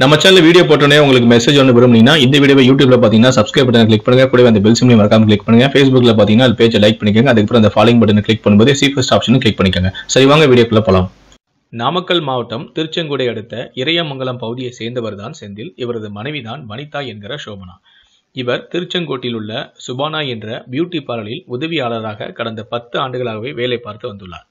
நம்ம channel video போட்டோன்னே உங்களுக்கு மெசேஜ் ஒன்று விரும்புனீங்கன்னா இந்த வீடியோ யூடியூப்ல பார்த்தீங்கன்னா சப்ஸ்கிரைப் பட்டன் கிளிக் பண்ணுங்க கூட அந்த பெல் சிம்லையும் மறக்காம கிளிக் பண்ணுங்க ஃபேஸ்புக்ல பார்த்தீங்கன்னா அது பேஜை லைக் பண்ணிக்கோங்க அதுக்கப்புறம் அந்த ஃபாலோ பட்டன் கிளிக் பண்ணும்போது சீஃபஸ்ட் ஆப்ஷன் கிளிக் பண்ணிக்கோங்க சரி வாங்க வீடியோக்குள்ள போகலாம் நாமக்கல் மாவட்டம் திருச்செங்குடை அடுத்த இறையமங்கலம் பகுதியை சேர்ந்தவர் தான் செந்தில் இவரது மனைவிதான் வனிதா என்கிற சோபனா இவர் திருச்செங்கோட்டில் உள்ள சுபானா என்ற பியூட்டி பார்லரில் உதவியாளராக கடந்த பத்து ஆண்டுகளாகவே வேலை பார்த்து வந்துள்ளார்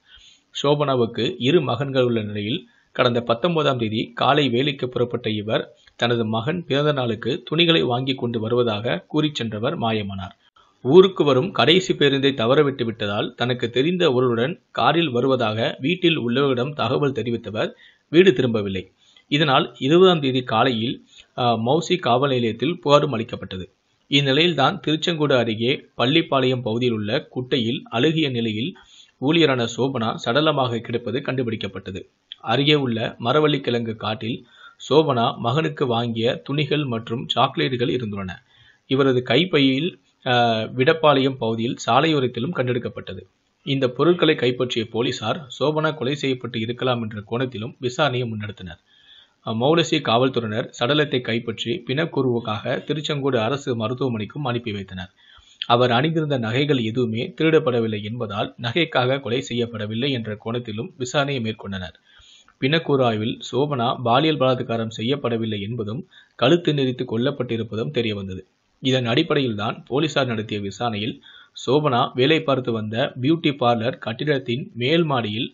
சோபனாவுக்கு இரு மகன்கள் உள்ள நிலையில் கடந்த பத்தொன்பதாம் தேதி காலை வேலைக்கு புறப்பட்ட இவர் தனது மகன் பிறந்த நாளுக்கு துணிகளை வாங்கி கொண்டு வருவதாக கூறிச் சென்றவர் மாயமானார் ஊருக்கு வரும் கடைசி பேருந்தை தவறவிட்டு விட்டதால் தனக்கு தெரிந்த ஒருவருடன் காரில் வருவதாக வீட்டில் உள்ளவரிடம் தகவல் தெரிவித்தவர் வீடு திரும்பவில்லை இதனால் இருபதாம் தேதி காலையில் மௌசி காவல் நிலையத்தில் புகாரும் அளிக்கப்பட்டது இந்நிலையில்தான் திருச்செங்கோடு அருகே பள்ளிப்பாளையம் பகுதியில் உள்ள குட்டையில் அழுகிய நிலையில் ஊழியரான சோபனா சடலமாக கிடப்பது கண்டுபிடிக்கப்பட்டது அருகே உள்ள மரவள்ளிக்கிழங்கு காட்டில் சோபனா மகனுக்கு வாங்கிய துணிகள் மற்றும் சாக்லேட்டுகள் இருந்துள்ளன இவரது கைப்பையில் விடப்பாளையம் பகுதியில் சாலையோரத்திலும் கண்டெடுக்கப்பட்டது இந்த பொருட்களை கைப்பற்றிய போலீசார் சோபனா கொலை செய்யப்பட்டு இருக்கலாம் என்ற கோணத்திலும் விசாரணையை முன்னெடுத்தனர் மௌலசி காவல்துறையினர் சடலத்தை கைப்பற்றி பிணக்குருவுக்காக திருச்செங்கோடு அரசு மருத்துவமனைக்கும் அனுப்பி வைத்தனர் அவர் அணிந்திருந்த நகைகள் எதுவுமே திருடப்படவில்லை என்பதால் நகைக்காக கொலை செய்யப்படவில்லை என்ற கோணத்திலும் விசாரணையை மேற்கொண்டனர் ஆய்வில் சோபனா பாலியல் பலாத்காரம் செய்யப்படவில்லை என்பதும் கழுத்து நெறித்து கொல்லப்பட்டிருப்பதும் தெரியவந்தது இதன் அடிப்படையில் தான் போலீசார் நடத்திய விசாரணையில் சோபனா வேலை பார்த்து வந்த பியூட்டி பார்லர் கட்டிடத்தின் மேல் மாடியில்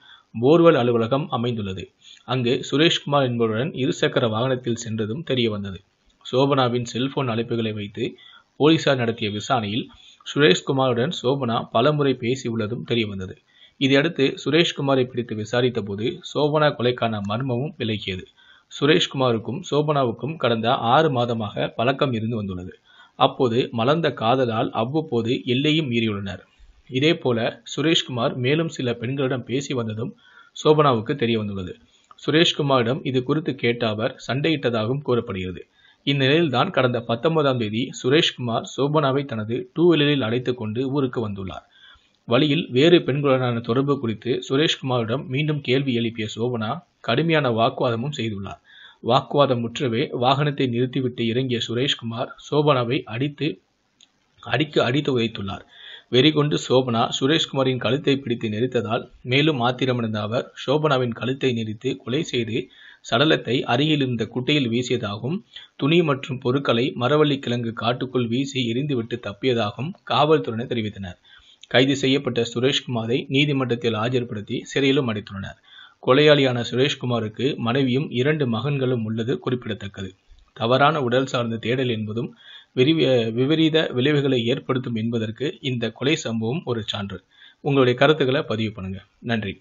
போர்வெல் அலுவலகம் அமைந்துள்ளது அங்கு சுரேஷ்குமார் என்பவருடன் இருசக்கர வாகனத்தில் சென்றதும் தெரியவந்தது சோபனாவின் செல்போன் அழைப்புகளை வைத்து போலீசார் நடத்திய விசாரணையில் சுரேஷ்குமாருடன் சோபனா பலமுறை பேசியுள்ளதும் தெரியவந்தது இதையடுத்து சுரேஷ்குமாரை பிடித்து விசாரித்த போது சோபனா கொலைக்கான மர்மமும் விலகியது சுரேஷ்குமாருக்கும் சோபனாவுக்கும் கடந்த ஆறு மாதமாக பழக்கம் இருந்து வந்துள்ளது அப்போது மலர்ந்த காதலால் அவ்வப்போது எல்லையும் மீறியுள்ளனர் இதே போல சுரேஷ்குமார் மேலும் சில பெண்களிடம் பேசி வந்ததும் சோபனாவுக்கு தெரிய வந்துள்ளது சுரேஷ்குமாரிடம் இது குறித்து கேட்ட அவர் சண்டையிட்டதாகவும் கூறப்படுகிறது இந்நிலையில்தான் கடந்த பத்தொன்பதாம் தேதி சுரேஷ்குமார் சோபனாவை தனது டூ வீலரில் அழைத்து கொண்டு ஊருக்கு வந்துள்ளார் வழியில் வேறு பெண்களுடனான தொடர்பு குறித்து சுரேஷ்குமாரிடம் மீண்டும் கேள்வி எழுப்பிய சோபனா கடுமையான வாக்குவாதமும் செய்துள்ளார் வாக்குவாதம் முற்றவே வாகனத்தை நிறுத்திவிட்டு இறங்கிய சுரேஷ்குமார் சோபனாவை அடித்து அடிக்க அடித்து உதைத்துள்ளார் வெறிகொண்டு சோபனா சுரேஷ்குமாரின் கழுத்தை பிடித்து நெரித்ததால் மேலும் ஆத்திரமடைந்த அவர் சோபனாவின் கழுத்தை நெரித்து கொலை செய்து சடலத்தை அருகில் இருந்த குட்டையில் வீசியதாகவும் துணி மற்றும் பொருட்களை மரவள்ளி கிழங்கு காட்டுக்குள் வீசி எரிந்துவிட்டு தப்பியதாகவும் காவல்துறையினர் தெரிவித்தனர் கைது செய்யப்பட்ட சுரேஷ்குமாரை நீதிமன்றத்தில் ஆஜர்படுத்தி சிறையிலும் அடைத்துள்ளனர் கொலையாளியான சுரேஷ்குமாருக்கு மனைவியும் இரண்டு மகன்களும் உள்ளது குறிப்பிடத்தக்கது தவறான உடல் சார்ந்த தேடல் என்பதும் விபரீத விளைவுகளை ஏற்படுத்தும் என்பதற்கு இந்த கொலை சம்பவம் ஒரு சான்று உங்களுடைய கருத்துக்களை பதிவு பண்ணுங்க நன்றி